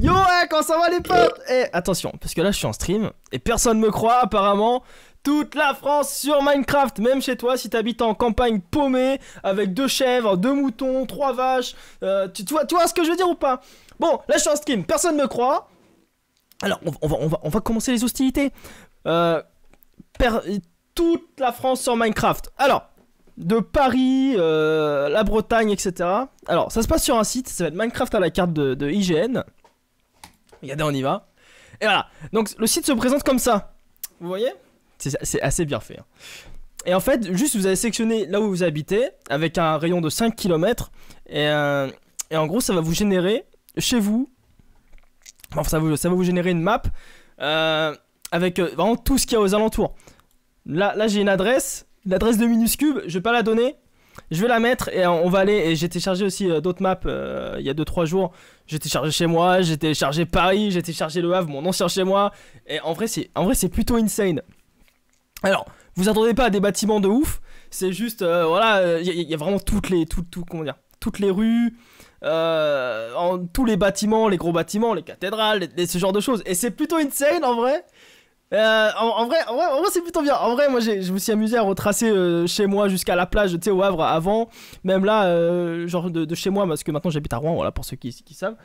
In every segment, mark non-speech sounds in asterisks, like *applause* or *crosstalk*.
Yo, ouais, quand ça va les potes Eh, attention, parce que là je suis en stream et personne me croit apparemment. Toute la France sur Minecraft, même chez toi, si t'habites en campagne paumée, avec deux chèvres, deux moutons, trois vaches. Euh, tu, vois, ce que je veux dire ou pas Bon, là je suis en stream, personne me croit. Alors, on, va, commencer les hostilités. Euh, toute la France sur Minecraft. Alors, de Paris, euh, la Bretagne, etc. Alors, ça se passe sur un site, ça va être Minecraft à la carte de, de IGN. Regardez, on y va. Et voilà. Donc le site se présente comme ça. Vous voyez C'est assez bien fait. Hein. Et en fait, juste vous allez sélectionner là où vous habitez avec un rayon de 5 km. Euh, et, en gros, ça va vous générer chez vous. Enfin, ça, va vous générer une map euh, avec euh, vraiment tout ce qu'il y a aux alentours. Là, j'ai une adresse, l'adresse de Minuscube, je vais pas la donner je vais la mettre et on va aller. Et j'ai téléchargé aussi euh, d'autres maps euh, il y a 2-3 jours. j'étais chargé chez moi, j'étais chargé Paris, j'étais chargé Le Havre, mon ancien chez moi. Et en vrai, c'est, en vrai, c'est plutôt insane. Alors, vous attendez pas à des bâtiments de ouf. C'est juste, euh, voilà, il y, a vraiment toutes les, tout, tout, comment dire, toutes les rues, en, tous les bâtiments, les gros bâtiments, les cathédrales, ce genre de choses. Et c'est plutôt insane en vrai. Euh, en, vrai, en vrai, c'est plutôt bien. En vrai, moi, je me suis amusé à retracer euh, chez moi jusqu'à la plage, tu sais, au Havre avant. Même là, euh, genre de, chez moi, parce que maintenant j'habite à Rouen, voilà, pour ceux qui, savent.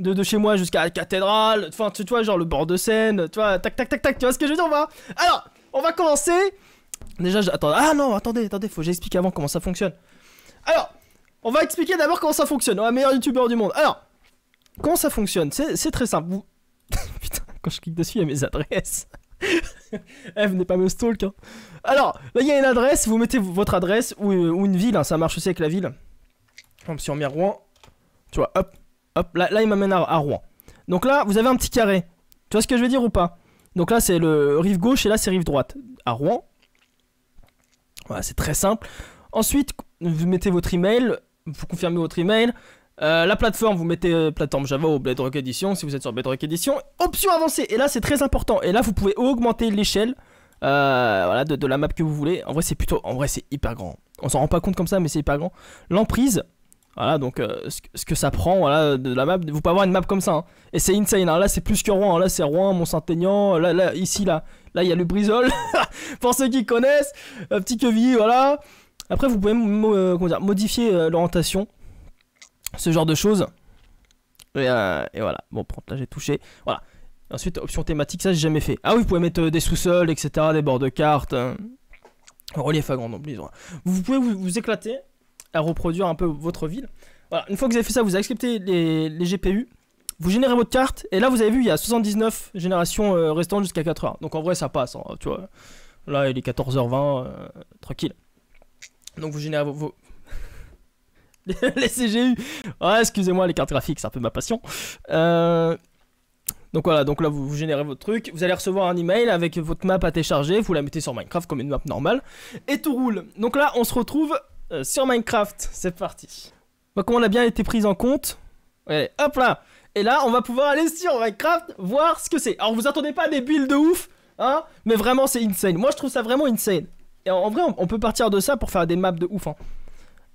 De, de, chez moi jusqu'à la cathédrale, enfin, tu, vois, genre le bord de Seine, tu vois, tac, tac, tac, tac, tu vois ce que je veux dire, on va. Alors, on va commencer. Déjà, j'attends. ah non, attendez, attendez, faut que j'explique avant comment ça fonctionne. Alors, on va expliquer d'abord comment ça fonctionne, on est meilleur youtubeur du monde. Alors, comment ça fonctionne C'est très simple quand je clique dessus, il y a mes adresses. *laughs* eh, venez pas me stalk. Hein. Alors, là, il y a une adresse. Vous mettez votre adresse ou, euh, une ville. Hein, ça marche aussi avec la ville. Comme si on met Rouen. Tu vois, hop, hop. Là, il m'amène à, Rouen. Donc là, vous avez un petit carré. Tu vois ce que je veux dire ou pas Donc là, c'est le rive gauche et là, c'est rive droite. À Rouen. Voilà, c'est très simple. Ensuite, vous mettez votre email. Vous confirmez votre email. Euh, la plateforme, vous mettez euh, plateforme Java ou Bedrock Edition si vous êtes sur Bedrock Edition. Option avancée, et là c'est très important. Et là vous pouvez augmenter l'échelle euh, voilà, de, la map que vous voulez. En vrai c'est plutôt, en vrai c'est hyper grand. On s'en rend pas compte comme ça, mais c'est hyper grand. L'emprise, voilà donc ce, que ça prend voilà, de la map. Vous pouvez avoir une map comme ça. Hein. Et c'est insane. Hein. Là c'est plus que Rouen. Hein. Là c'est Rouen, Mont-Saint-Aignan. Là, là, ici là, là il y a le Brisol. *laughs* Pour ceux qui connaissent, petit queville, voilà. Après vous pouvez modifier l'orientation ce genre de choses. Et, euh, voilà, bon, là j'ai touché. Voilà. Ensuite, option thématique, ça j'ai jamais fait. Ah oui, vous pouvez mettre euh, des sous-sols, etc., des bords de cartes, euh, relief à grand nombre. Vous pouvez vous, éclater à reproduire un peu votre ville. Voilà, une fois que vous avez fait ça, vous acceptez les, les GPU, vous générez votre carte, et là vous avez vu, il y a 79 générations restantes jusqu'à 4 heures. Donc en vrai, ça passe, hein, tu vois. Là, il est 14h20, tranquille. Donc vous générez vos, *laughs* les CGU. Ouais excusez-moi, les cartes graphiques, c'est un peu ma passion. Euh, donc voilà, donc là vous, générez votre truc, vous allez recevoir un email avec votre map à télécharger, vous la mettez sur Minecraft comme une map normale, et tout roule. Donc là on se retrouve euh, sur Minecraft, c'est parti. Bah on a bien été prise en compte, ouais hop là Et là on va pouvoir aller sur Minecraft, voir ce que c'est. Alors vous attendez pas des builds de ouf, hein, mais vraiment c'est insane. Moi je trouve ça vraiment insane. Et en, vrai on, peut partir de ça pour faire des maps de ouf, hein.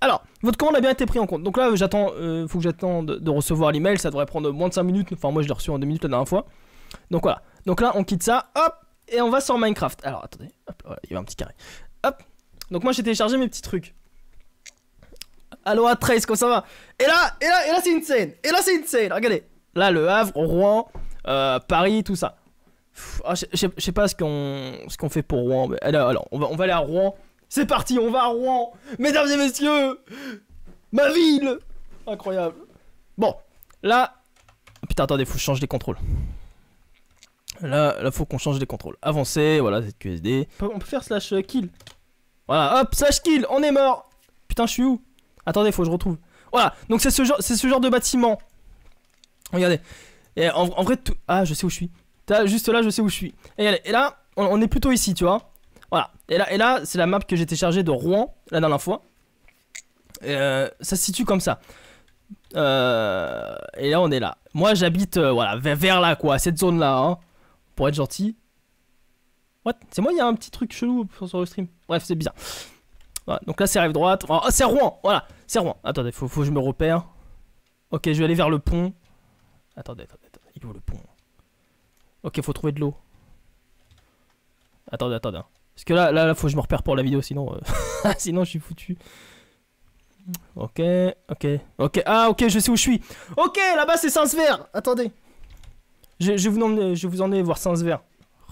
Alors, votre commande a bien été prise en compte. Donc là, j'attends, euh, faut que j'attende de, recevoir l'email. Ça devrait prendre moins de 5 minutes. Enfin, moi, je l'ai reçu en 2 minutes la dernière fois. Donc voilà. Donc là, on quitte ça. Hop Et on va sur Minecraft. Alors, attendez. Hop, il y a un petit carré. Hop Donc moi, j'ai téléchargé mes petits trucs. à 13, comment ça va Et là, et là, et là, c'est une scène. Et là, c'est une scène. Regardez. Là, Le Havre, Rouen, euh, Paris, tout ça. Ah, je, sais pas ce qu'on, ce qu'on fait pour Rouen. alors, on, va, on va aller à Rouen. C'est parti, on va à Rouen Mesdames et messieurs Ma ville Incroyable Bon, là... Putain, attendez, faut que je change les contrôles. Là, là faut qu'on change les contrôles. Avancer, voilà, cette QSD. On peut faire slash euh, kill. Voilà, hop, slash kill, on est mort Putain, je suis où Attendez, faut que je retrouve. Voilà, donc c'est ce, genre, c'est ce genre de bâtiment. Regardez. Et en, vrai, tout... Ah, je sais où je suis. Juste là, je sais où je suis. Et, et là, on est plutôt ici, tu vois. Voilà. Et là, et là c'est la map que j'étais chargé de Rouen la dernière fois. Euh, ça se situe comme ça. Euh, et là, on est là. Moi, j'habite euh, voilà, vers, là, quoi, cette zone-là. Hein, pour être gentil. What C'est moi, il y a un petit truc chelou sur le stream. Bref, c'est bizarre. Voilà, donc là, c'est rive droite. Oh, c'est Rouen Voilà, c'est Rouen. Attendez, faut, faut que je me repère. Ok, je vais aller vers le pont. Attendez, attendez, Il est le pont Ok, faut trouver de l'eau. Attendez, attendez. Hein. Parce que là, là, là, faut que je me repère pour la vidéo, sinon, euh, *laughs* sinon je suis foutu. Ok, ok, ok. Ah, ok, je sais où je suis. Ok, là-bas, c'est Saint-Sever. Attendez. Je, vais vous emmener, je vous voir Saint-Sever.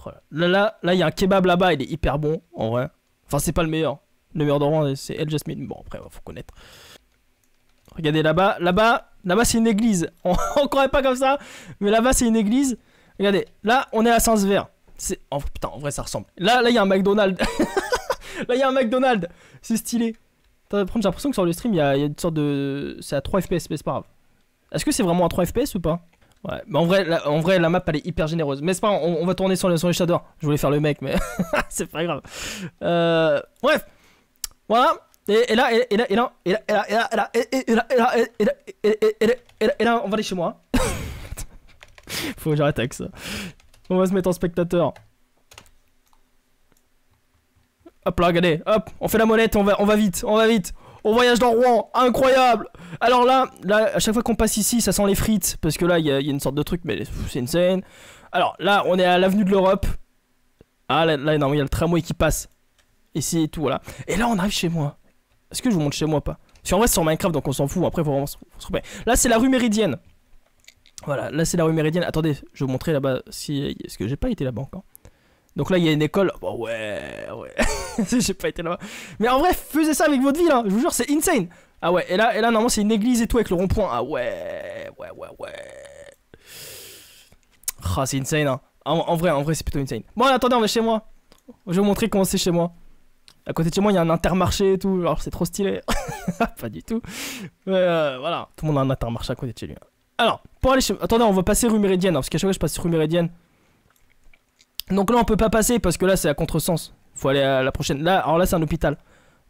Oh là, là, là, il y a un kebab là-bas, il est hyper bon, en vrai. Enfin, c'est pas le meilleur. Le meilleur d'Oran, c'est El Jasmine. Bon, après, faut connaître. Regardez là-bas, là-bas, là-bas, c'est une église. *laughs* On, ne pas comme ça, mais là-bas, c'est une église. Regardez, là, on est à Saint-Sever putain, en vrai, ça ressemble. Là, là, il y a un McDonald's. là, il y a un McDonald's. C'est stylé. j'ai l'impression que sur le stream, il y, a, une sorte de... C'est à 3 FPS, mais c'est pas grave. Est-ce que c'est vraiment à 3 FPS ou pas Ouais, mais en vrai, la, en vrai, la map elle est hyper généreuse. Mais c'est pas, on, on va tourner sur, les shaders. Je voulais faire le mec, mais c'est pas grave. Euh, bref, voilà. Et, là, et, là, et là, et là, et là, et là, et là, et là, et là, et là, et là, on va aller chez moi. Faut que j'arrête avec ça. On va se mettre en spectateur. Hop là, regardez. Hop, on fait la molette, on va, on va vite, on va vite. On voyage dans Rouen, incroyable Alors là, là à chaque fois qu'on passe ici, ça sent les frites, parce que là, il y, a une sorte de truc, mais c'est une scène. Alors là, on est à l'avenue de l'Europe. Ah là, là il y a le tramway qui passe. Ici et tout, voilà. Et là, on arrive chez moi. Est-ce que je vous montre chez moi pas Si en vrai, c'est sur Minecraft, donc on s'en fout, après, faut vraiment se Là, c'est la rue Méridienne. Voilà, là c'est la rue Méridienne. Attendez, je vais vous montrer là-bas si. Est-ce que j'ai pas été là-bas encore Donc là il y a une école. Bon oh ouais, ouais. *laughs* j'ai pas été là-bas. Mais en vrai, faisais ça avec votre ville, hein. je vous jure, c'est insane. Ah ouais, et là, et là normalement c'est une église et tout avec le rond-point. Ah ouais, ouais, ouais, ouais. Ah, c'est insane, hein. En, vrai, en vrai, c'est plutôt insane. Bon, attendez, on va chez moi. Je vais vous montrer comment c'est chez moi. À côté de chez moi, il y a un intermarché et tout. Alors, c'est trop stylé. *laughs* pas du tout. Mais euh, voilà, tout le monde a un intermarché à côté de chez lui. Hein. Alors, pour aller chez... Attendez, on va passer rue Méridienne, hein, parce qu'à chaque fois je passe rue Méridienne. Donc là, on peut pas passer, parce que là, c'est à contre contresens. Faut aller à la prochaine. Là, alors là, c'est un hôpital.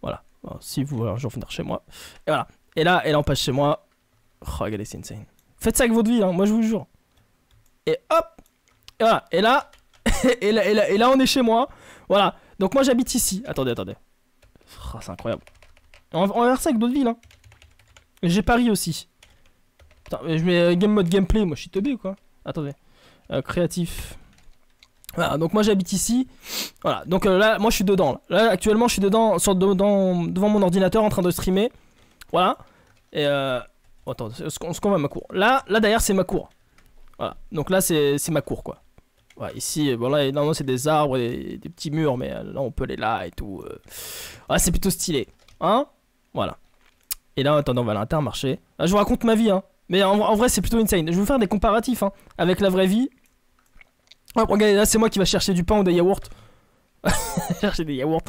Voilà. si vous voulez un jour venir chez moi. Et voilà. Et là, et là, on passe chez moi. Oh, regardez, c'est insane. Faites ça avec votre vie, hein, moi je vous jure. Et hop Et voilà. Et là, *laughs* et là, et là, là, on est chez moi. Voilà. Donc moi, j'habite ici. Attendez, attendez. Oh, c'est incroyable. On va, on faire ça avec d'autres villes. Hein. J'ai Paris aussi. Attends, je mets euh, game mode gameplay, moi je suis teubé ou quoi Attendez. Euh, créatif. Voilà, donc moi j'habite ici. Voilà, donc euh, là, moi je suis dedans. Là, actuellement, je suis dedans, sort dedans, devant mon ordinateur en train de streamer. Voilà. Et euh... attends, ce qu'on va ma cour. Là, là derrière, c'est ma cour. Voilà, donc là, c'est ma cour, quoi. Ouais, ici, euh, bon là, non, c'est des arbres et des petits murs, mais là, on peut les là et tout. Ah, c'est plutôt stylé. Hein Voilà. Et là, attends, on va à l'intermarché. Là, ah, je vous raconte ma vie, hein. Mais en, vrai, c'est plutôt insane. Je vais vous faire des comparatifs hein, avec la vraie vie. regardez, là, c'est moi qui vais chercher du pain ou des yaourts. *laughs* chercher des yaourts.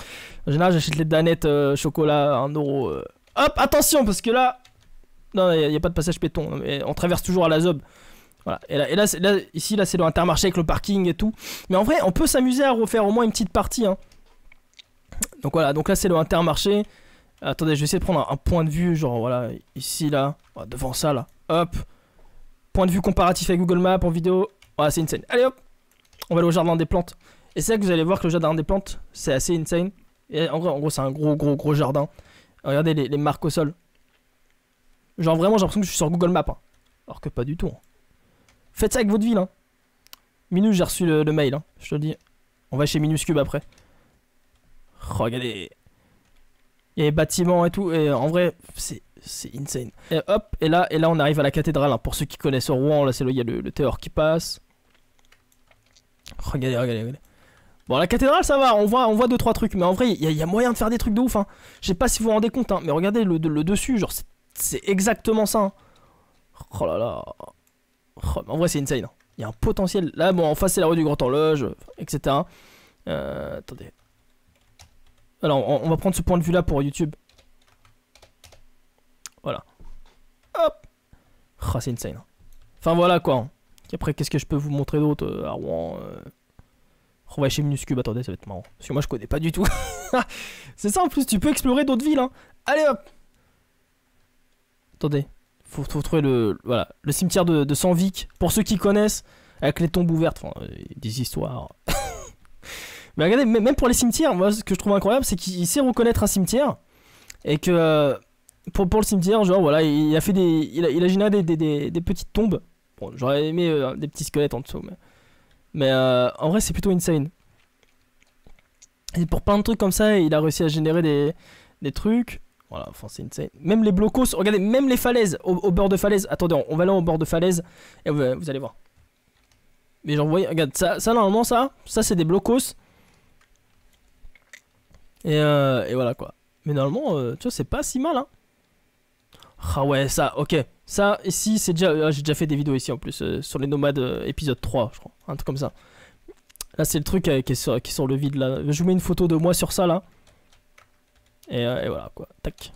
En général, j'achète les danettes euh, chocolat 1 euro. Euh. Hop, attention, parce que là. Non, il n'y a, pas de passage péton. Hein, mais on traverse toujours à la zob. Voilà. Et là, et là, ici, là, c'est le intermarché avec le parking et tout. Mais en vrai, on peut s'amuser à refaire au moins une petite partie. Hein. Donc voilà, donc là, c'est le intermarché. Attendez, je vais essayer de prendre un, point de vue, genre voilà, ici, là, devant ça, là. Hop. Point de vue comparatif avec Google Maps en vidéo. Ouais, ah, c'est insane. Allez hop. On va aller au jardin des plantes. Et c'est là que vous allez voir que le jardin des plantes, c'est assez insane. Et en gros, c'est un gros, gros, gros jardin. Regardez les, marques au sol. Genre vraiment, j'ai l'impression que je suis sur Google Maps. Hein. Alors que pas du tout. Hein. Faites ça avec votre ville. Hein. Minus, j'ai reçu le, mail. Hein. Je te le dis. On va chez Cube après. Regardez. Il y a les bâtiments et tout. Et en vrai, c'est c'est insane. Et hop, et là, et là on arrive à la cathédrale. Pour ceux qui connaissent Rouen, là c'est où il y a le, théor qui passe. Regardez, regardez, regardez. Bon, la cathédrale, ça va, on voit, on voit deux trois trucs, mais en vrai, il y, a moyen de faire des trucs de ouf. Hein. Je sais pas si vous vous rendez compte, hein, mais regardez le, le dessus, genre c'est exactement ça. Hein. Oh là là. Oh, en vrai, c'est insane. Hein. Il y a un potentiel. Là, bon, en face, c'est la rue du Grand Horloge, etc. Euh, attendez. Alors, on va prendre ce point de vue là pour YouTube. Oh, c'est insane. Hein. Enfin voilà quoi. après, qu'est-ce que je peux vous montrer d'autre euh, à Rouen euh? On oh, va chez Minuscube, attendez, ça va être marrant. Parce que moi, je connais pas du tout. *laughs* c'est ça en plus, tu peux explorer d'autres villes. Hein. Allez hop Attendez, faut, faut trouver le, voilà, le cimetière de, de Vic. Pour ceux qui connaissent, avec les tombes ouvertes, enfin, euh, des histoires. *laughs* Mais regardez, même pour les cimetières, moi, ce que je trouve incroyable, c'est qu'il sait reconnaître un cimetière et que pour, le cimetière, genre voilà, il a fait des, il a, il a généré des, des, des, petites tombes. Bon, j'aurais aimé euh, des petits squelettes en dessous, mais, mais euh, en vrai, c'est plutôt insane. Et pour plein de trucs comme ça, il a réussi à générer des, des trucs. Voilà, enfin c'est insane. Même les blocos, regardez, même les falaises, au, bord de falaise. Attendez, on, va là au bord de falaise et vous, allez voir. Mais genre, vous voyez, regarde, ça, ça normalement, ça, ça c'est des blocos. Et, euh, et voilà quoi. Mais normalement, tu vois, c'est pas si mal, hein. Ah ouais, ça, ok. Ça, ici, c'est déjà... Ah, j'ai déjà fait des vidéos ici en plus, euh, sur les nomades euh, épisode 3, je crois. Un truc comme ça. Là, c'est le truc euh, qui, est qui, le vide, là. Je vous mets une photo de moi sur ça, là. Et, voilà, quoi. Tac.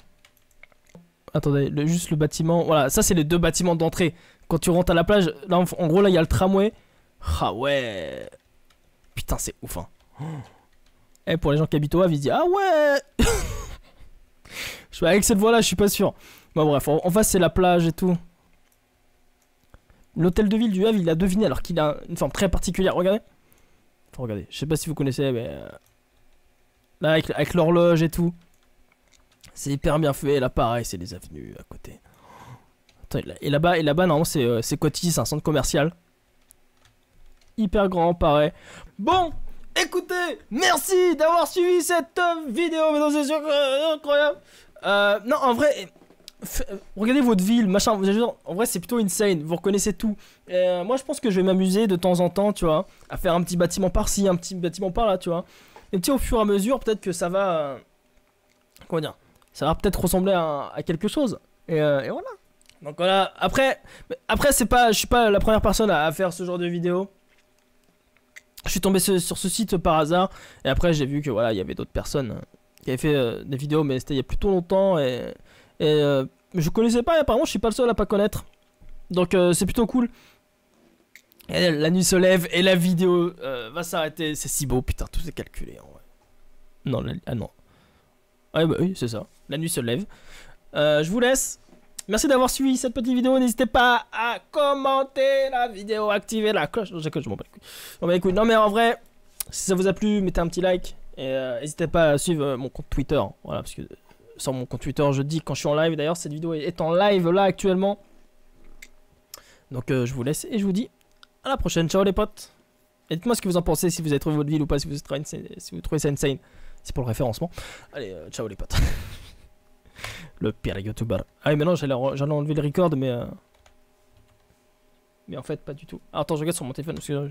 Attendez, juste le bâtiment. Voilà, ça, c'est les deux bâtiments d'entrée. Quand tu rentres à la plage, là, en, gros, là, il y a le tramway. Ah ouais. Putain, c'est ouf, hein. *gasps* Et eh, pour les gens qui habitent au Havre, ils disent Ah ouais *laughs* Je suis avec cette voie là, je suis pas sûr. Bon bah, bref, en face c'est la plage et tout. L'hôtel de ville du Havre, il a deviné alors qu'il a une forme très particulière. Regardez. Enfin, regardez, je sais pas si vous connaissez, mais... Euh, là, avec, l'horloge et tout. C'est hyper bien fait. là, pareil, c'est les avenues à côté. et là-bas, et là-bas non, c'est euh, Cotis, c'est un centre commercial. Hyper grand, pareil. Bon, écoutez, merci d'avoir suivi cette euh, vidéo. Mais c'est incroyable. non, en vrai... Euh, regardez votre ville, machin. en vrai, c'est plutôt insane. Vous reconnaissez tout. Euh, moi, je pense que je vais m'amuser de temps en temps, tu vois, à faire un petit bâtiment par-ci, un petit bâtiment par-là, tu vois. Et petit au fur et à mesure, peut-être que ça va. Euh, comment dire Ça va peut-être ressembler à, quelque chose. Et, voilà. Donc voilà. Après, après, c'est pas, je suis pas la première personne à, faire ce genre de vidéo je suis tombé sur ce site par hasard et après j'ai vu que voilà il y avait d'autres personnes qui avaient fait des vidéos mais c'était il y a plutôt longtemps et et euh, je connaissais pas, et apparemment, je suis pas le seul à pas connaître. Donc, euh, c'est plutôt cool. la nuit se lève et la vidéo euh, va s'arrêter. C'est si beau, putain, tout est calculé. en vrai Non, la... ah non. Ah, bah oui, c'est ça. La nuit se lève. je vous laisse. Merci d'avoir suivi cette petite vidéo. N'hésitez pas à commenter la vidéo, activer la cloche. Non, je m'en Non, mais en vrai, si ça vous a plu, mettez un petit like. Et n'hésitez pas à suivre mon compte Twitter. Voilà, parce que sur mon compte Twitter je dis quand je suis en live. D'ailleurs, cette vidéo est en live là actuellement. Donc euh, je vous laisse et je vous dis à la prochaine. Ciao les potes. Et dites-moi ce que vous en pensez, si vous avez trouvé votre ville ou pas, si vous, trouvez, ça insane. C'est pour le référencement. Allez, euh, ciao les potes. *laughs* le pire youtubeur. Ah mais non j'allais enlever le record, mais... Euh, mais en fait, pas du tout. Ah, attends, je regarde sur mon téléphone parce que...